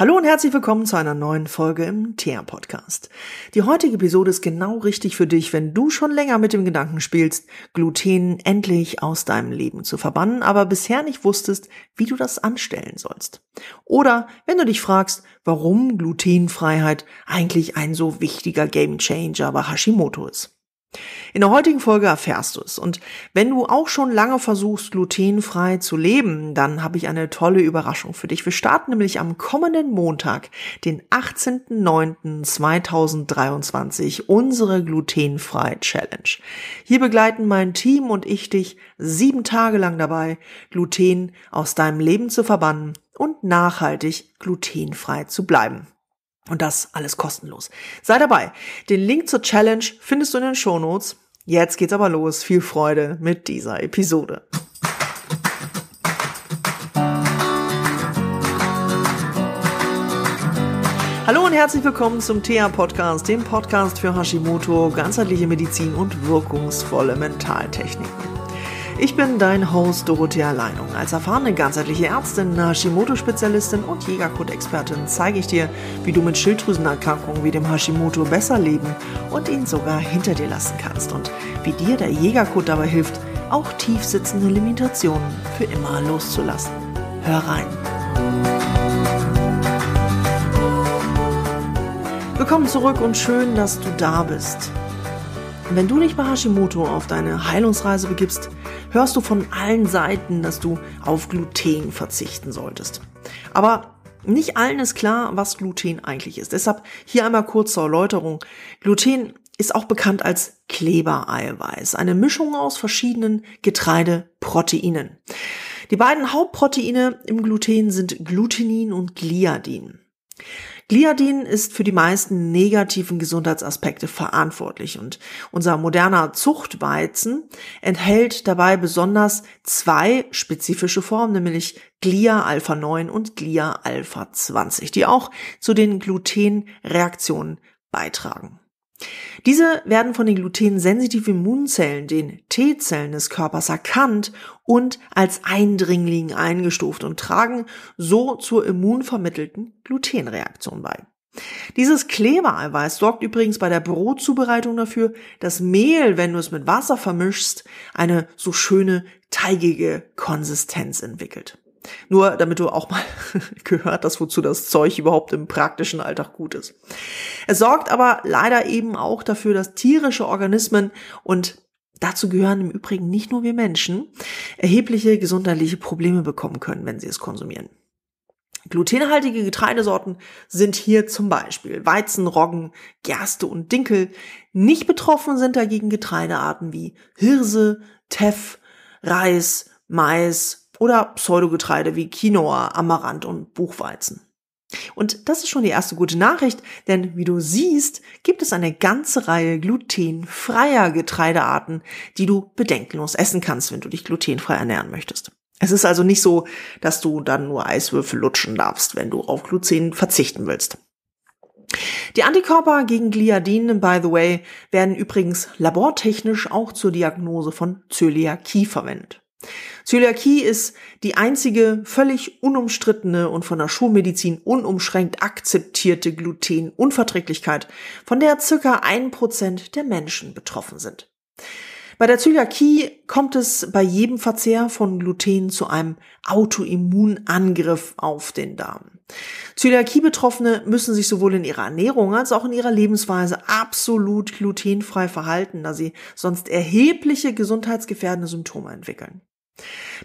Hallo und herzlich willkommen zu einer neuen Folge im Thea Podcast. Die heutige Episode ist genau richtig für dich, wenn du schon länger mit dem Gedanken spielst, Gluten endlich aus deinem Leben zu verbannen, aber bisher nicht wusstest, wie du das anstellen sollst. Oder wenn du dich fragst, warum Glutenfreiheit eigentlich ein so wichtiger Gamechanger bei Hashimoto ist. In der heutigen Folge erfährst du es. Und wenn du auch schon lange versuchst, glutenfrei zu leben, dann habe ich eine tolle Überraschung für dich. Wir starten nämlich am kommenden Montag, den 18.09.2023, unsere glutenfrei Challenge. Hier begleiten mein Team und ich dich sieben Tage lang dabei, Gluten aus deinem Leben zu verbannen und nachhaltig glutenfrei zu bleiben. Und das alles kostenlos. Sei dabei. Den Link zur Challenge findest du in den Shownotes. Jetzt geht's aber los. Viel Freude mit dieser Episode. Hallo und herzlich willkommen zum Thea Podcast, dem Podcast für Hashimoto, ganzheitliche Medizin und wirkungsvolle Mentaltechniken. Ich bin dein Host Dorothea Leinung. Als erfahrene ganzheitliche Ärztin, Hashimoto-Spezialistin und Jägercode-Expertin zeige ich dir, wie du mit Schilddrüsenerkrankungen wie dem Hashimoto besser leben und ihn sogar hinter dir lassen kannst und wie dir der Jägercode dabei hilft, auch tief sitzende Limitationen für immer loszulassen. Hör rein. Willkommen zurück und schön, dass du da bist. Wenn du dich bei Hashimoto auf deine Heilungsreise begibst, hörst du von allen Seiten, dass du auf Gluten verzichten solltest. Aber nicht allen ist klar, was Gluten eigentlich ist. Deshalb hier einmal kurz zur Erläuterung. Gluten ist auch bekannt als Klebereiweiß, eine Mischung aus verschiedenen Getreideproteinen. Die beiden Hauptproteine im Gluten sind Glutenin und Gliadin. Gliadin ist für die meisten negativen Gesundheitsaspekte verantwortlich und unser moderner Zuchtweizen enthält dabei besonders zwei spezifische Formen, nämlich Glia Alpha 9 und Glia Alpha 20, die auch zu den Glutenreaktionen beitragen. Diese werden von den glutensensitiven Immunzellen, den T-Zellen des Körpers erkannt und als Eindringling eingestuft und tragen so zur immunvermittelten Glutenreaktion bei. Dieses Klebereiweiß sorgt übrigens bei der Brotzubereitung dafür, dass Mehl, wenn du es mit Wasser vermischst, eine so schöne teigige Konsistenz entwickelt. Nur damit du auch mal gehört hast, wozu das Zeug überhaupt im praktischen Alltag gut ist. Es sorgt aber leider eben auch dafür, dass tierische Organismen und dazu gehören im Übrigen nicht nur wir Menschen, erhebliche gesundheitliche Probleme bekommen können, wenn sie es konsumieren. Glutenhaltige Getreidesorten sind hier zum Beispiel Weizen, Roggen, Gerste und Dinkel. Nicht betroffen sind dagegen Getreidearten wie Hirse, Teff, Reis, Mais, oder Pseudogetreide wie Quinoa, Amaranth und Buchweizen. Und das ist schon die erste gute Nachricht, denn wie du siehst, gibt es eine ganze Reihe glutenfreier Getreidearten, die du bedenkenlos essen kannst, wenn du dich glutenfrei ernähren möchtest. Es ist also nicht so, dass du dann nur Eiswürfel lutschen darfst, wenn du auf Gluten verzichten willst. Die Antikörper gegen Gliadin, by the way, werden übrigens labortechnisch auch zur Diagnose von Zöliakie verwendet. Zöliakie ist die einzige völlig unumstrittene und von der Schulmedizin unumschränkt akzeptierte Glutenunverträglichkeit, von der circa ein Prozent der Menschen betroffen sind. Bei der Zöliakie kommt es bei jedem Verzehr von Gluten zu einem Autoimmunangriff auf den Darm. Zöliakie-Betroffene müssen sich sowohl in ihrer Ernährung als auch in ihrer Lebensweise absolut glutenfrei verhalten, da sie sonst erhebliche gesundheitsgefährdende Symptome entwickeln.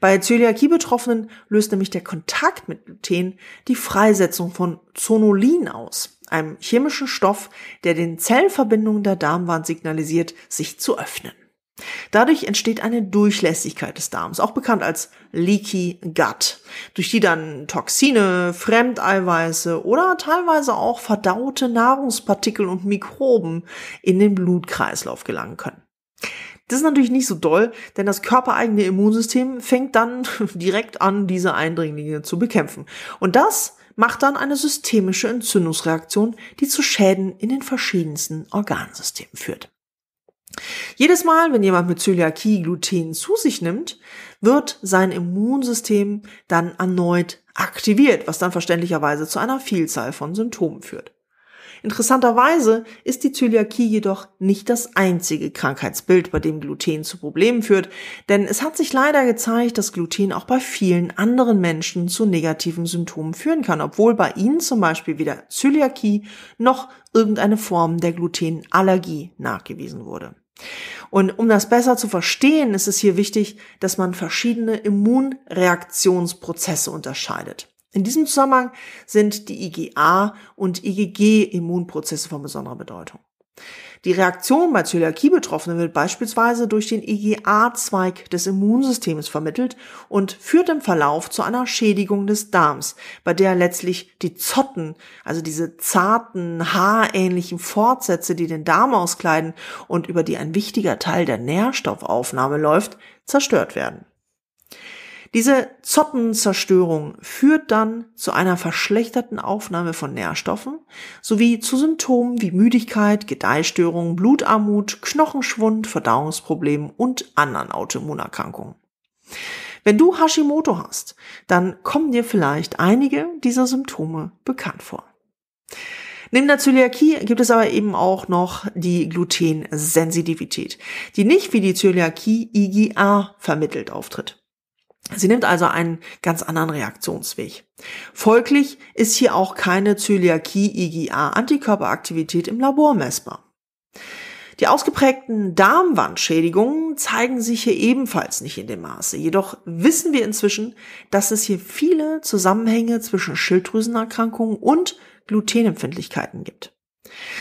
Bei Zöliakie-Betroffenen löst nämlich der Kontakt mit Gluten die Freisetzung von Zonulin aus, einem chemischen Stoff, der den Zellverbindungen der Darmwand signalisiert, sich zu öffnen. Dadurch entsteht eine Durchlässigkeit des Darms, auch bekannt als Leaky Gut, durch die dann Toxine, Fremdeiweiße oder teilweise auch verdaute Nahrungspartikel und Mikroben in den Blutkreislauf gelangen können. Das ist natürlich nicht so doll, denn das körpereigene Immunsystem fängt dann direkt an, diese Eindringlinge zu bekämpfen. Und das macht dann eine systemische Entzündungsreaktion, die zu Schäden in den verschiedensten Organsystemen führt. Jedes Mal, wenn jemand mit Zöliakie Gluten zu sich nimmt, wird sein Immunsystem dann erneut aktiviert, was dann verständlicherweise zu einer Vielzahl von Symptomen führt. Interessanterweise ist die Zöliakie jedoch nicht das einzige Krankheitsbild, bei dem Gluten zu Problemen führt, denn es hat sich leider gezeigt, dass Gluten auch bei vielen anderen Menschen zu negativen Symptomen führen kann, obwohl bei ihnen zum Beispiel weder Zöliakie noch irgendeine Form der Glutenallergie nachgewiesen wurde. Und um das besser zu verstehen, ist es hier wichtig, dass man verschiedene Immunreaktionsprozesse unterscheidet. In diesem Zusammenhang sind die IgA und IgG-Immunprozesse von besonderer Bedeutung. Die Reaktion bei Zöliakie-Betroffenen wird beispielsweise durch den IgA-Zweig des Immunsystems vermittelt und führt im Verlauf zu einer Schädigung des Darms, bei der letztlich die Zotten, also diese zarten, haarähnlichen Fortsätze, die den Darm auskleiden und über die ein wichtiger Teil der Nährstoffaufnahme läuft, zerstört werden. Diese Zottenzerstörung führt dann zu einer verschlechterten Aufnahme von Nährstoffen sowie zu Symptomen wie Müdigkeit, Gedeihstörungen, Blutarmut, Knochenschwund, Verdauungsproblemen und anderen Autoimmunerkrankungen. Wenn du Hashimoto hast, dann kommen dir vielleicht einige dieser Symptome bekannt vor. Neben der Zöliakie gibt es aber eben auch noch die Glutensensitivität, die nicht wie die Zöliakie IGA vermittelt auftritt. Sie nimmt also einen ganz anderen Reaktionsweg. Folglich ist hier auch keine Zöliakie-IgA-Antikörperaktivität im Labor messbar. Die ausgeprägten Darmwandschädigungen zeigen sich hier ebenfalls nicht in dem Maße. Jedoch wissen wir inzwischen, dass es hier viele Zusammenhänge zwischen Schilddrüsenerkrankungen und Glutenempfindlichkeiten gibt.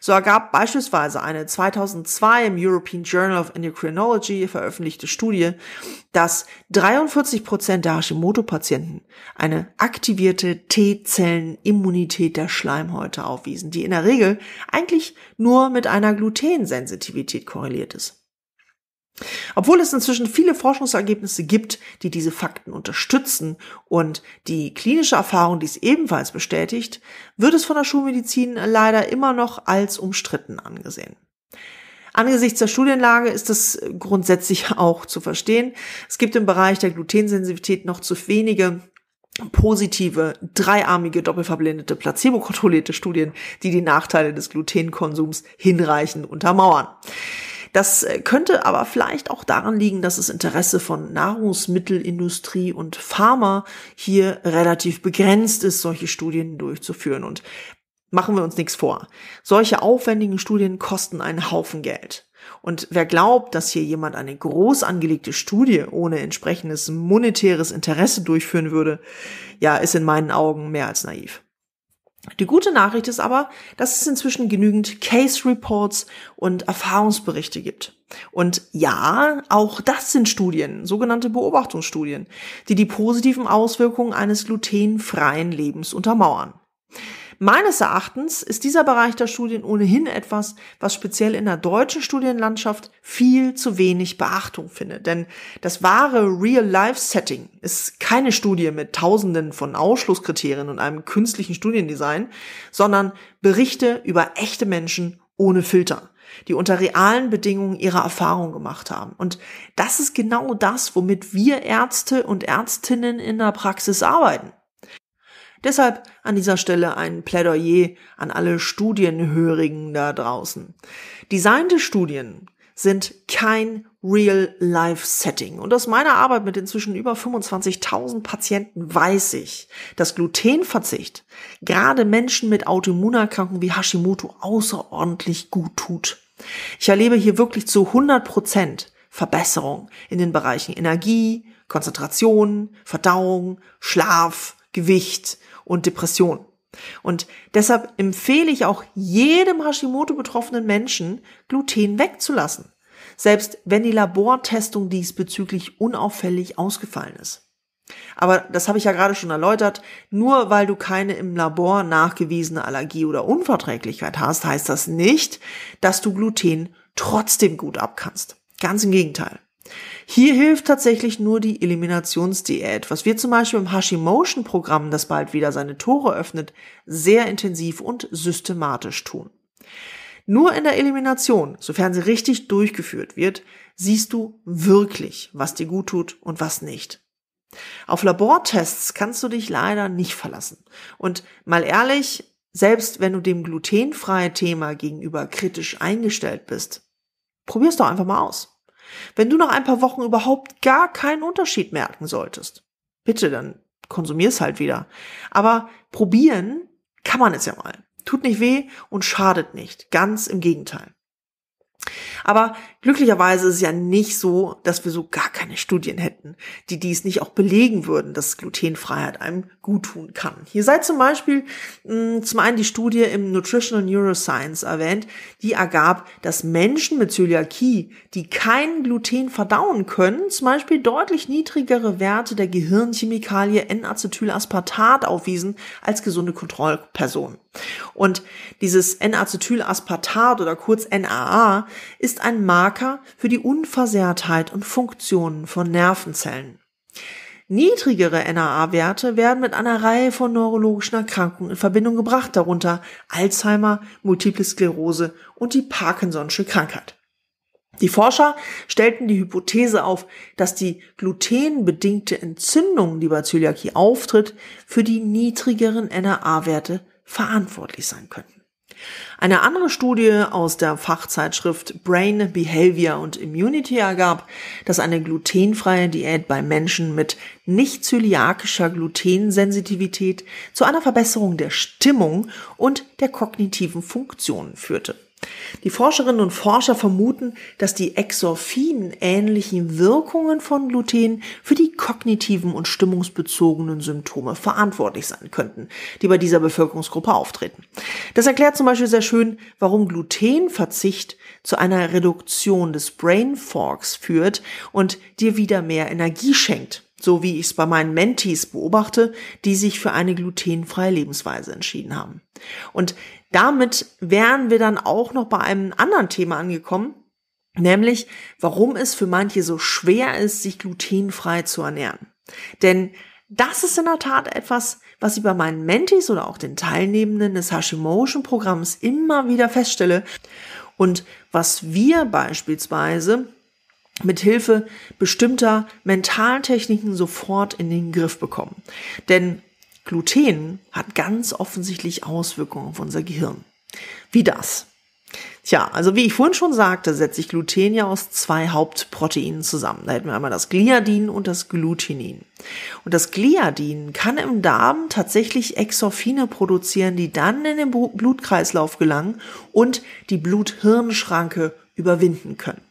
So ergab beispielsweise eine 2002 im European Journal of Endocrinology veröffentlichte Studie, dass 43 Prozent der Hashimoto-Patienten eine aktivierte T-Zellen-Immunität der Schleimhäute aufwiesen, die in der Regel eigentlich nur mit einer Glutensensitivität korreliert ist. Obwohl es inzwischen viele Forschungsergebnisse gibt, die diese Fakten unterstützen und die klinische Erfahrung dies ebenfalls bestätigt, wird es von der Schulmedizin leider immer noch als umstritten angesehen. Angesichts der Studienlage ist das grundsätzlich auch zu verstehen. Es gibt im Bereich der Glutensensitivität noch zu wenige positive, dreiarmige, doppelverblendete, placebo-kontrollierte Studien, die die Nachteile des Glutenkonsums hinreichend untermauern. Das äh, könnte aber vielleicht auch daran liegen, dass das Interesse von Nahrungsmittelindustrie und Pharma hier relativ begrenzt ist, solche Studien durchzuführen. Und machen wir uns nichts vor. Solche aufwendigen Studien kosten einen Haufen Geld. Und wer glaubt, dass hier jemand eine groß angelegte Studie ohne entsprechendes monetäres Interesse durchführen würde, ja, ist in meinen Augen mehr als naiv. Die gute Nachricht ist aber, dass es inzwischen genügend Case Reports und Erfahrungsberichte gibt. Und ja, auch das sind Studien, sogenannte Beobachtungsstudien, die die positiven Auswirkungen eines glutenfreien Lebens untermauern. Meines Erachtens ist dieser Bereich der Studien ohnehin etwas, was speziell in der deutschen Studienlandschaft viel zu wenig Beachtung findet. Denn das wahre Real-Life-Setting ist keine Studie mit Tausenden von Ausschlusskriterien und einem künstlichen Studiendesign, sondern Berichte über echte Menschen ohne Filter die unter realen Bedingungen ihre Erfahrung gemacht haben. Und das ist genau das, womit wir Ärzte und Ärztinnen in der Praxis arbeiten. Deshalb an dieser Stelle ein Plädoyer an alle Studienhörigen da draußen. Designte Studien sind kein Real-Life-Setting. Und aus meiner Arbeit mit inzwischen über 25.000 Patienten weiß ich, dass Glutenverzicht gerade Menschen mit Autoimmunerkrankungen wie Hashimoto außerordentlich gut tut. Ich erlebe hier wirklich zu 100 Prozent Verbesserung in den Bereichen Energie, Konzentration, Verdauung, Schlaf, Gewicht und Depression. Und deshalb empfehle ich auch jedem Hashimoto betroffenen Menschen, Gluten wegzulassen, selbst wenn die Labortestung diesbezüglich unauffällig ausgefallen ist. Aber das habe ich ja gerade schon erläutert, nur weil du keine im Labor nachgewiesene Allergie oder Unverträglichkeit hast, heißt das nicht, dass du Gluten trotzdem gut abkannst. Ganz im Gegenteil. Hier hilft tatsächlich nur die Eliminationsdiät, was wir zum Beispiel im Hashimotion-Programm, das bald wieder seine Tore öffnet, sehr intensiv und systematisch tun. Nur in der Elimination, sofern sie richtig durchgeführt wird, siehst du wirklich, was dir gut tut und was nicht. Auf Labortests kannst du dich leider nicht verlassen. Und mal ehrlich, selbst wenn du dem glutenfreien Thema gegenüber kritisch eingestellt bist, probier's doch einfach mal aus. Wenn du nach ein paar Wochen überhaupt gar keinen Unterschied merken solltest, bitte, dann konsumier's halt wieder. Aber probieren kann man es ja mal. Tut nicht weh und schadet nicht. Ganz im Gegenteil. Aber glücklicherweise ist es ja nicht so, dass wir so gar keine Studien hätten, die dies nicht auch belegen würden, dass Glutenfreiheit einem gut tun kann. Hier sei zum Beispiel mh, hm, zum einen die Studie im Nutritional Neuroscience erwähnt, die ergab, dass Menschen mit Zöliakie, die kein Gluten verdauen können, zum Beispiel deutlich niedrigere Werte der Gehirnchemikalie N-Acetylaspartat aufwiesen als gesunde Kontrollpersonen. Und dieses N-Acetylaspartat oder kurz NAA ist ein Marker für die Unversehrtheit und Funktionen von Nervenzellen. Niedrigere NAA-Werte werden mit einer Reihe von neurologischen Erkrankungen in Verbindung gebracht, darunter Alzheimer, Multiple Sklerose und die Parkinson'sche Krankheit. Die Forscher stellten die Hypothese auf, dass die glutenbedingte Entzündung, die bei Zöliakie auftritt, für die niedrigeren NAA-Werte verantwortlich sein könnten. Eine andere Studie aus der Fachzeitschrift Brain Behavior und Immunity ergab, dass eine glutenfreie Diät bei Menschen mit nicht zöliakischer Glutensensitivität zu einer Verbesserung der Stimmung und der kognitiven Funktionen führte. Die Forscherinnen und Forscher vermuten, dass die exorphin-ähnlichen Wirkungen von Gluten für die kognitiven und stimmungsbezogenen Symptome verantwortlich sein könnten, die bei dieser Bevölkerungsgruppe auftreten. Das erklärt zum Beispiel sehr schön, warum Glutenverzicht zu einer Reduktion des Brain Forks führt und dir wieder mehr Energie schenkt. So wie ich es bei meinen Mentees beobachte, die sich für eine glutenfreie Lebensweise entschieden haben. Und damit wären wir dann auch noch bei einem anderen Thema angekommen, nämlich warum es für manche so schwer ist, sich glutenfrei zu ernähren. Denn das ist in der Tat etwas, was ich bei meinen Mentis oder auch den Teilnehmenden des Hashimotion-Programms immer wieder feststelle und was wir beispielsweise mit Hilfe bestimmter Mentaltechniken sofort in den Griff bekommen. Denn Gluten hat ganz offensichtlich Auswirkungen auf unser Gehirn. Wie das? Tja, also wie ich vorhin schon sagte, setzt sich Gluten ja aus zwei Hauptproteinen zusammen. Da hätten wir einmal das Gliadin und das Glutenin. Und das Gliadin kann im Darm tatsächlich Exorphine produzieren, die dann in den Blutkreislauf gelangen und die Blut-Hirn-Schranke überwinden können.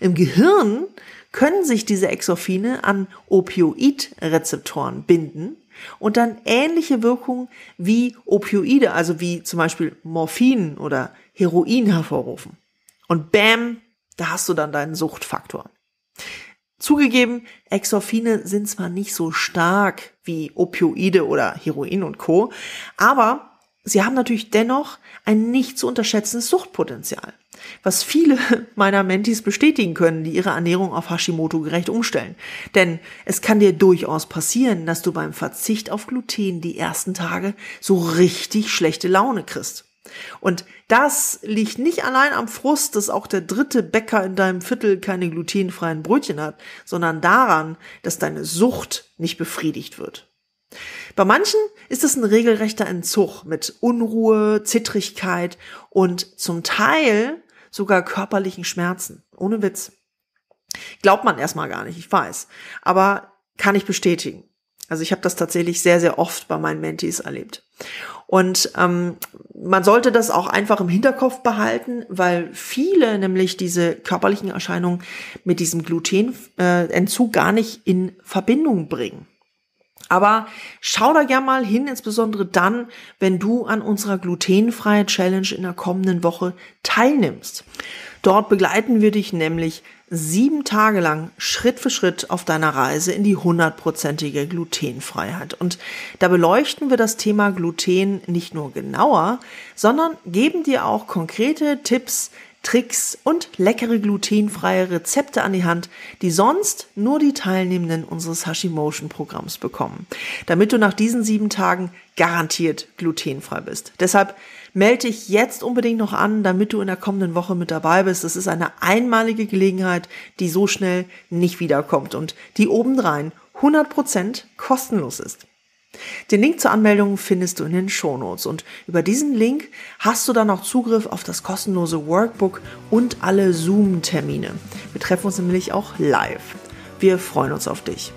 Im Gehirn können sich diese Exorphine an Opioid-Rezeptoren binden und dann ähnliche Wirkungen wie Opioide, also wie zum Beispiel Morphin oder Heroin hervorrufen. Und bam, da hast du dann deinen Suchtfaktor. Zugegeben, Exorphine sind zwar nicht so stark wie Opioide oder Heroin und Co., aber sie haben natürlich dennoch ein nicht zu unterschätzendes Suchtpotenzial was viele meiner Mentis bestätigen können, die ihre Ernährung auf Hashimoto gerecht umstellen. Denn es kann dir durchaus passieren, dass du beim Verzicht auf Gluten die ersten Tage so richtig schlechte Laune kriegst. Und das liegt nicht allein am Frust, dass auch der dritte Bäcker in deinem Viertel keine glutenfreien Brötchen hat, sondern daran, dass deine Sucht nicht befriedigt wird. Bei manchen ist es ein regelrechter Entzug mit Unruhe, Zittrigkeit und zum Teil sogar körperlichen Schmerzen. Ohne Witz. Glaubt man erstmal gar nicht, ich weiß. Aber kann ich bestätigen. Also ich habe das tatsächlich sehr, sehr oft bei meinen Mentees erlebt. Und ähm, man sollte das auch einfach im Hinterkopf behalten, weil viele nämlich diese körperlichen Erscheinungen mit diesem Glutenentzug äh, gar nicht in Verbindung bringen. Aber schau da gerne mal hin, insbesondere dann, wenn du an unserer glutenfreien Challenge in der kommenden Woche teilnimmst. Dort begleiten wir dich nämlich sieben Tage lang Schritt für Schritt auf deiner Reise in die hundertprozentige Glutenfreiheit. Und da beleuchten wir das Thema Gluten nicht nur genauer, sondern geben dir auch konkrete Tipps, Tricks und leckere glutenfreie Rezepte an die Hand, die sonst nur die Teilnehmenden unseres Hashimotion Programms bekommen, damit du nach diesen sieben Tagen garantiert glutenfrei bist. Deshalb melde dich jetzt unbedingt noch an, damit du in der kommenden Woche mit dabei bist. Das ist eine einmalige Gelegenheit, die so schnell nicht wiederkommt und die obendrein 100% kostenlos ist. Den Link zur Anmeldung findest du in den Shownotes und über diesen Link hast du dann auch Zugriff auf das kostenlose Workbook und alle Zoom-Termine. Wir treffen uns nämlich auch live. Wir freuen uns auf dich.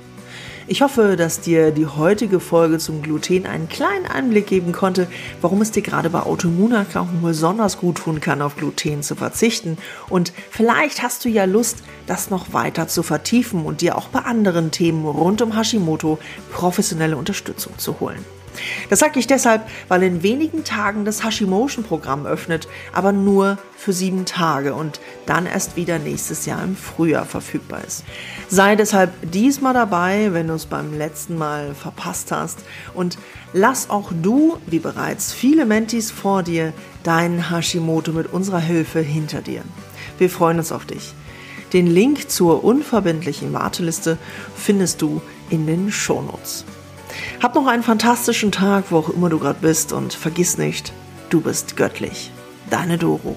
Ich hoffe, dass dir die heutige Folge zum Gluten einen kleinen Einblick geben konnte, warum es dir gerade bei Autoimmunerkrankungen besonders gut tun kann, auf Gluten zu verzichten. Und vielleicht hast du ja Lust, das noch weiter zu vertiefen und dir auch bei anderen Themen rund um Hashimoto professionelle Unterstützung zu holen. Das sage ich deshalb, weil in wenigen Tagen das Hashimotion-Programm öffnet, aber nur für sieben Tage und dann erst wieder nächstes Jahr im Frühjahr verfügbar ist. Sei deshalb diesmal dabei, wenn du es beim letzten Mal verpasst hast und lass auch du, wie bereits viele Mentis vor dir, deinen Hashimoto mit unserer Hilfe hinter dir. Wir freuen uns auf dich. Den Link zur unverbindlichen Warteliste findest du in den Shownotes. Hab noch einen fantastischen Tag, wo auch immer du gerade bist und vergiss nicht, du bist göttlich. Deine Doro.